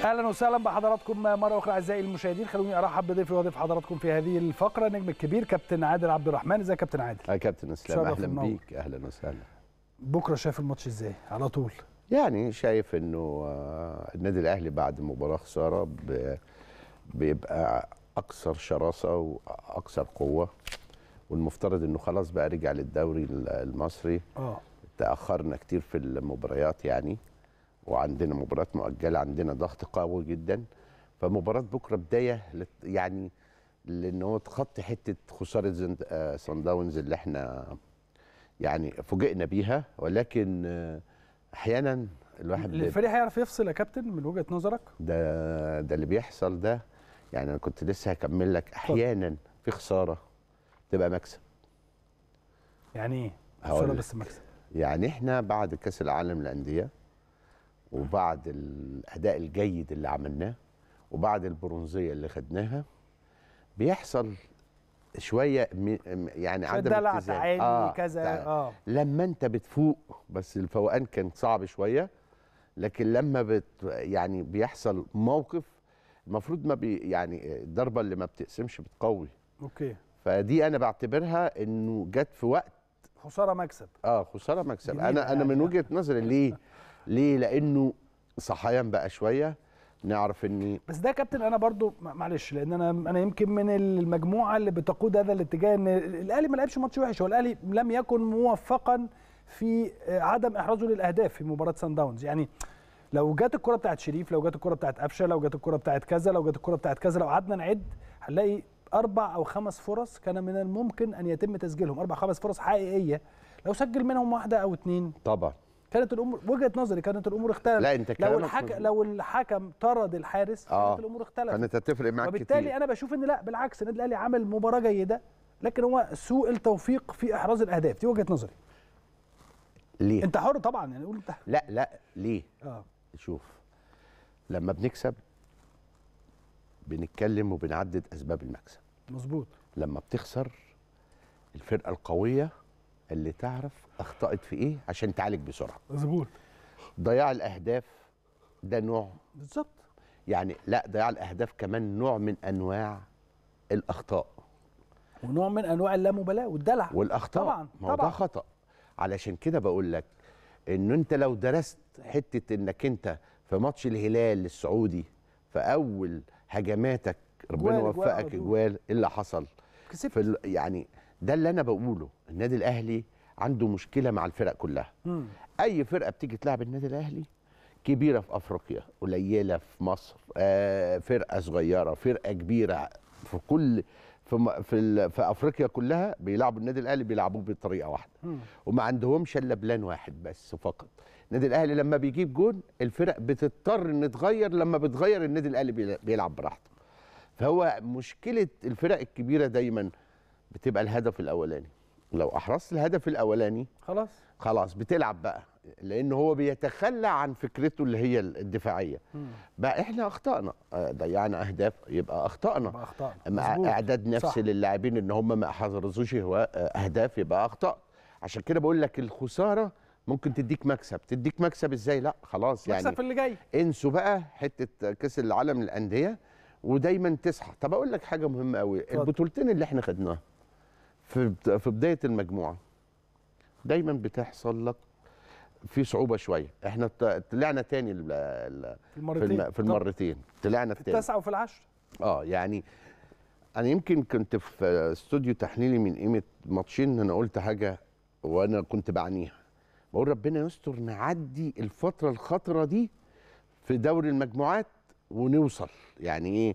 اهلا وسهلا بحضراتكم مره اخرى اعزائي المشاهدين خلوني ارحب بضيفي وضيف حضراتكم في هذه الفقره نجم الكبير كابتن عادل عبد الرحمن ازيك كابتن عادل اه كابتن اسلام اهلا بيك اهلا وسهلا بكره شايف الماتش ازاي على طول يعني شايف انه آه، النادي الاهلي بعد مباراه خساره بيبقى اكثر شراسه واكثر قوه والمفترض انه خلاص بقى رجع للدوري المصري اه تاخرنا كتير في المباريات يعني وعندنا مباريات مؤجله عندنا ضغط قوي جدا فمباراه بكره بدايه يعني لان هو تخطي حته خساره آه، سان داونز اللي احنا يعني فوجئنا بيها ولكن آه، احيانا الواحد الفريق هيعرف يفصل يا كابتن من وجهه نظرك ده ده اللي بيحصل ده يعني انا كنت لسه هكمل لك احيانا في خساره تبقى مكسب يعني ايه خساره بس مكسب يعني احنا بعد كاس العالم للانديه وبعد الاداء الجيد اللي عملناه وبعد البرونزيه اللي خدناها بيحصل شويه يعني عدم دلع تعالي آه كذا اه لما انت بتفوق بس الفوقان كان صعب شويه لكن لما بت يعني بيحصل موقف المفروض ما بي يعني الضربه اللي ما بتقسمش بتقوي اوكي فدي انا بعتبرها انه جت في وقت خساره مكسب اه خساره مكسب انا انا من يعني وجهه نظري ليه ليه لانه صحيان بقى شويه نعرف ان بس ده يا كابتن انا برضو معلش لان انا انا يمكن من المجموعه اللي بتقود هذا الاتجاه ان الاهلي ما لعبش ماتش وحش هو الاهلي لم يكن موفقا في عدم احرازه للاهداف في مباراه سان داونز يعني لو جت الكره بتاعت شريف لو جت الكره بتاعت قفشه لو جت الكره بتاعت كذا لو جت الكره بتاعت كذا لو قعدنا نعد هنلاقي اربع او خمس فرص كان من الممكن ان يتم تسجيلهم اربع خمس فرص حقيقيه لو سجل منهم واحده او اثنين طبعا كانت الامور وجهه نظري كانت الامور اختلفت لا انت لو الحكم لو الحكم طرد الحارس آه. كانت الامور اختلفت كانت هتفرق معاك وبالتالي انا بشوف ان لا بالعكس النادي الاهلي عمل مباراه جيده لكن هو سوء التوفيق في احراز الاهداف دي وجهه نظري ليه انت حر طبعا يعني قول انت لا لا ليه اه شوف لما بنكسب بنتكلم وبنعدد اسباب المكسب مظبوط لما بتخسر الفرقه القويه اللي تعرف اخطأت في ايه عشان تعالج بسرعه مظبوط ضياع الاهداف ده نوع بالظبط يعني لا ضياع الاهداف كمان نوع من انواع الاخطاء ونوع من انواع اللامبالاه والدلع والاخطاء طبعا ما طبعا ده خطا علشان كده بقول لك ان انت لو درست حته انك انت في ماتش الهلال السعودي في اول هجماتك ربنا يوفقك اجوال إيه اللي حصل كسبت في يعني ده اللي انا بقوله النادي الاهلي عنده مشكله مع الفرق كلها مم. اي فرقه بتيجي تلعب النادي الاهلي كبيره في افريقيا قليله في مصر آه فرقه صغيره فرقه كبيره في كل في في, في افريقيا كلها بيلعبوا النادي الاهلي بيلعبوه بطريقه واحده مم. وما عندهمش الا بلان واحد بس فقط النادي الاهلي لما بيجيب جون الفرق بتضطر ان تغير لما بتغير النادي الاهلي بيلعب براحته فهو مشكله الفرق الكبيره دايما بتبقى الهدف الاولاني لو احرزت الهدف الاولاني خلاص خلاص بتلعب بقى لان هو بيتخلى عن فكرته اللي هي الدفاعيه مم. بقى احنا اخطانا آه، ضيعنا اهداف يبقى اخطانا اخطانا اعداد نفسي للاعبين ان هم ما حرزوش آه، اهداف يبقى اخطاء عشان كده بقول لك الخساره ممكن تديك مكسب تديك مكسب ازاي لا خلاص يعني مكسب اللي جاي انسوا بقى حته كاس العالم للانديه ودايما تصحى طب اقول لك حاجه مهمه قوي البطولتين اللي احنا خدناها في في بدايه المجموعه دايما بتحصل لك في صعوبه شويه احنا طلعنا تاني الـ في المرتين في المرتين طلعنا تاني في التاسعه وفي العشر اه يعني انا يمكن كنت في استوديو تحليلي من قيمه ماتشين انا قلت حاجه وانا كنت بعنيها بقول ربنا يستر نعدي الفتره الخطره دي في دوري المجموعات ونوصل يعني ايه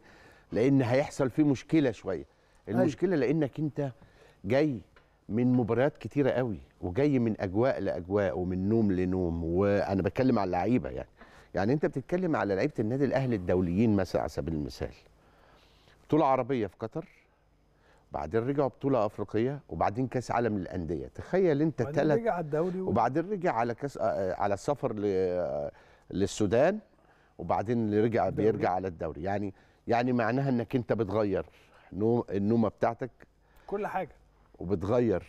لان هيحصل فيه مشكله شويه أيوة. المشكله لانك انت جاي من مباريات كتيره قوي وجاي من اجواء لاجواء ومن نوم لنوم وانا بتكلم على اللعيبه يعني يعني انت بتتكلم على لعيبه النادي الاهلي الدوليين مثلا على سبيل المثال بطوله عربيه في قطر وبعدين رجعوا بطوله افريقيه وبعدين كاس عالم للانديه تخيل انت ثلاث رجع على الدوري وبعدين رجع على كاس آه، آه، على السفر ل... للسودان وبعدين رجع بيرجع على الدوري يعني يعني معناها انك انت بتغير النومه بتاعتك كل حاجه وبتغير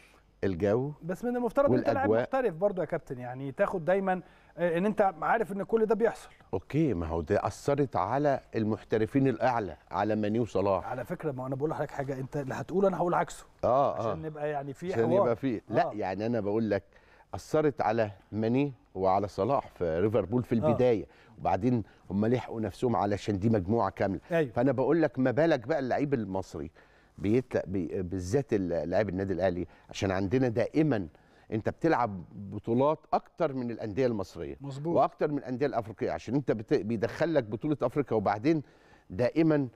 الجو بس من المفترض انت لاعب محترف برضه يا كابتن يعني تاخد دايما آه، ان انت عارف ان كل ده بيحصل اوكي ما هو ده اثرت على المحترفين الاعلى على ماني وصلاح آه. على فكره ما انا بقول لحضرتك حاجه انت اللي هتقول انا هقول عكسه اه, آه. عشان آه. نبقى يعني في عشان يبقى في آه. لا يعني انا بقول لك اثرت على ماني وعلى صلاح في ليفربول في البدايه آه. وبعدين هم لحقوا نفسهم علشان دي مجموعه كامله أيوه. فانا بقول لك ما بالك بقى اللعيب المصري بي... بالذات لاعبي النادي الاهلي عشان عندنا دائما انت بتلعب بطولات اكتر من الانديه المصريه مظبوط واكتر من الانديه الافريقيه عشان انت بيدخل بيدخلك بطوله افريقيا وبعدين دائما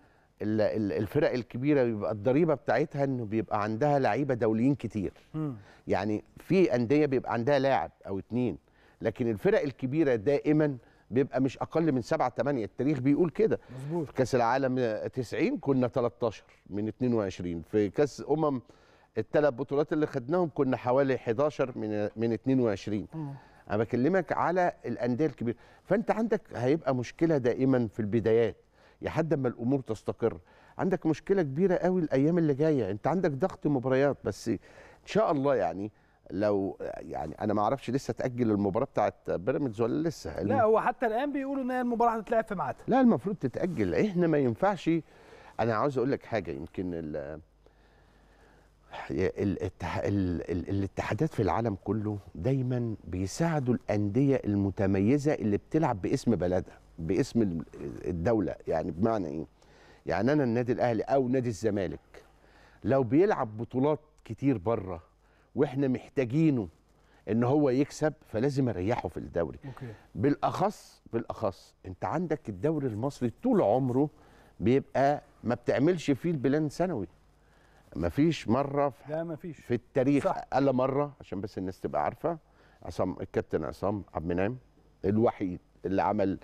الفرق الكبيره بيبقى الضريبه بتاعتها انه بيبقى عندها لعيبه دوليين كتير م. يعني في انديه بيبقى عندها لاعب او اتنين لكن الفرق الكبيره دائما بيبقى مش اقل من 7 8 التاريخ بيقول كده مظبوط كاس العالم 90 كنا 13 من 22 في كاس امم الثلاث بطولات اللي خدناهم كنا حوالي 11 من من 22 انا بكلمك على الانديه الكبيره فانت عندك هيبقى مشكله دائما في البدايات لحد ما الامور تستقر عندك مشكله كبيره قوي الايام اللي جايه انت عندك ضغط مباريات بس ان شاء الله يعني لو يعني انا ما اعرفش لسه تاجل المباراه بتاعت بيراميدز ولا لسه لا هو حتى الان بيقولوا ان المباراه هتتلعب في ميعادها لا المفروض تتاجل احنا ما ينفعش انا عاوز اقول لك حاجه يمكن ال... الاتحادات في العالم كله دايما بيساعدوا الانديه المتميزه اللي بتلعب باسم بلدها باسم الدوله يعني بمعنى ايه يعني انا النادي الاهلي او نادي الزمالك لو بيلعب بطولات كتير بره واحنا محتاجينه ان هو يكسب فلازم اريحه في الدوري أوكي. بالاخص بالاخص انت عندك الدوري المصري طول عمره بيبقى ما بتعملش فيه البلان سنوي ما فيش مره في, لا ما فيش. في التاريخ صح. الا مره عشان بس الناس تبقى عارفه عصام الكابتن عصام عبد المنعم الوحيد اللي عمل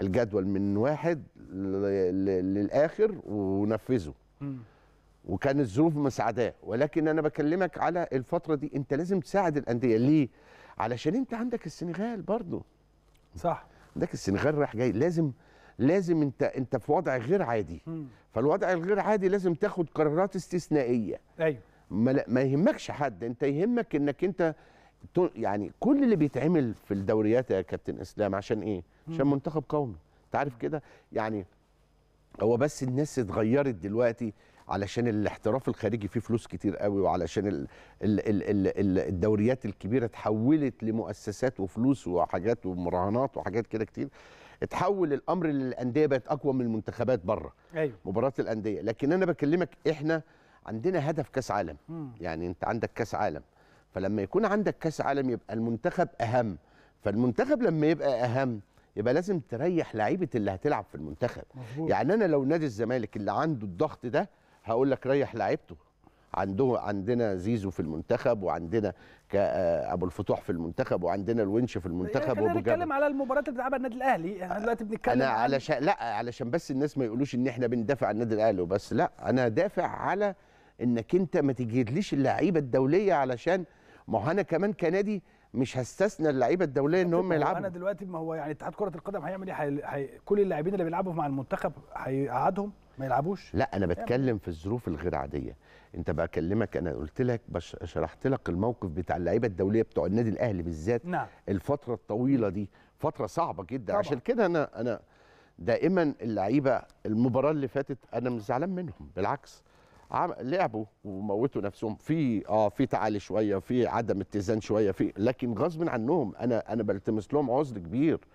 الجدول من واحد للاخر ونفذه م. وكان الظروف مساعداه ولكن انا بكلمك على الفتره دي انت لازم تساعد الانديه ليه علشان انت عندك السنغال برضه صح عندك السنغال رايح جاي لازم لازم انت انت في وضع غير عادي م. فالوضع الغير عادي لازم تاخد قرارات استثنائيه ايوه ما, ما يهمكش حد انت يهمك انك انت يعني كل اللي بيتعمل في الدوريات يا كابتن اسلام عشان ايه عشان منتخب قومي انت عارف كده يعني هو بس الناس اتغيرت دلوقتي علشان الاحتراف الخارجي فيه فلوس كتير قوي وعلشان الـ الـ الـ الـ الدوريات الكبيره اتحولت لمؤسسات وفلوس وحاجات ومراهنات وحاجات كده كتير اتحول الامر للانديه بقت اقوى من المنتخبات بره أيوة. مباراه الانديه لكن انا بكلمك احنا عندنا هدف كاس عالم مم. يعني انت عندك كاس عالم فلما يكون عندك كاس عالم يبقى المنتخب اهم فالمنتخب لما يبقى اهم يبقى لازم تريح لعيبه اللي هتلعب في المنتخب مفهوم. يعني انا لو نادي الزمالك اللي عنده الضغط ده هقول لك ريح لعيبته عنده عندنا زيزو في المنتخب وعندنا آه، ابو الفتوح في المنتخب وعندنا الونش في المنتخب يعني احنا بنتكلم على المباريات اللي بتلعبها النادي الاهلي احنا دلوقتي بنتكلم انا علشان لا علشان بس الناس ما يقولوش ان احنا بندافع عن النادي الاهلي وبس لا انا دافع على انك انت ما تجيليش اللعيبه الدوليه علشان ما هو انا كمان كنادي مش هستثنى اللعيبه الدوليه ان هم يلعبوا انا دلوقتي ما هو يعني اتحاد كره القدم هيعمل ايه كل اللاعبين اللي بيلعبوا مع المنتخب هيقعدهم ما يلعبوش لا انا بتكلم في الظروف الغير عاديه انت بكلمك انا قلت لك شرحت لك الموقف بتاع اللعيبه الدوليه بتوع النادي الاهلي بالذات نعم. الفتره الطويله دي فتره صعبه جدا طبعا. عشان كده انا انا دائما اللعيبه المباراه اللي فاتت انا مش زعلان منهم بالعكس لعبوا وموتوا نفسهم في اه في تعالي شويه في عدم اتزان شويه في لكن غصب عنهم انا انا بلتمس لهم عذر كبير